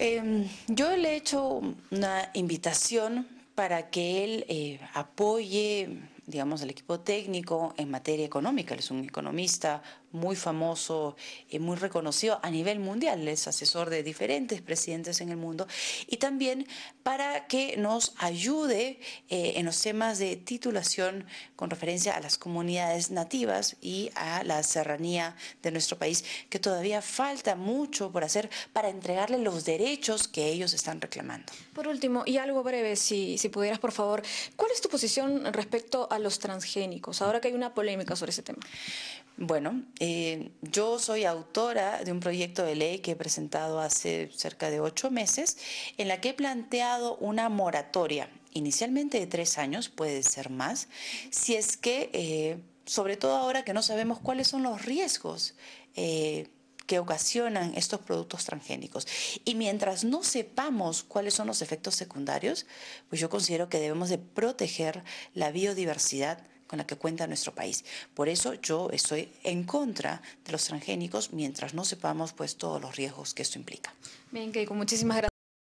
Em, yo le he hecho una invitación para que él eh, apoye digamos, el equipo técnico en materia económica. Él es un economista muy famoso y eh, muy reconocido a nivel mundial. es asesor de diferentes presidentes en el mundo. Y también para que nos ayude eh, en los temas de titulación con referencia a las comunidades nativas y a la serranía de nuestro país, que todavía falta mucho por hacer para entregarle los derechos que ellos están reclamando. Por último, y algo breve, si pudieras, por favor, ¿cuál es tu posición respecto a los transgénicos? Ahora que hay una polémica sobre ese tema. Bueno, eh, yo soy autora de un proyecto de ley que he presentado hace cerca de ocho meses, en la que he planteado una moratoria, inicialmente de tres años, puede ser más, si es que, eh, sobre todo ahora que no sabemos cuáles son los riesgos. Eh, que ocasionan estos productos transgénicos. Y mientras no sepamos cuáles son los efectos secundarios, pues yo considero que debemos de proteger la biodiversidad con la que cuenta nuestro país. Por eso yo estoy en contra de los transgénicos mientras no sepamos pues todos los riesgos que esto implica. Bien, Keiko, muchísimas gracias.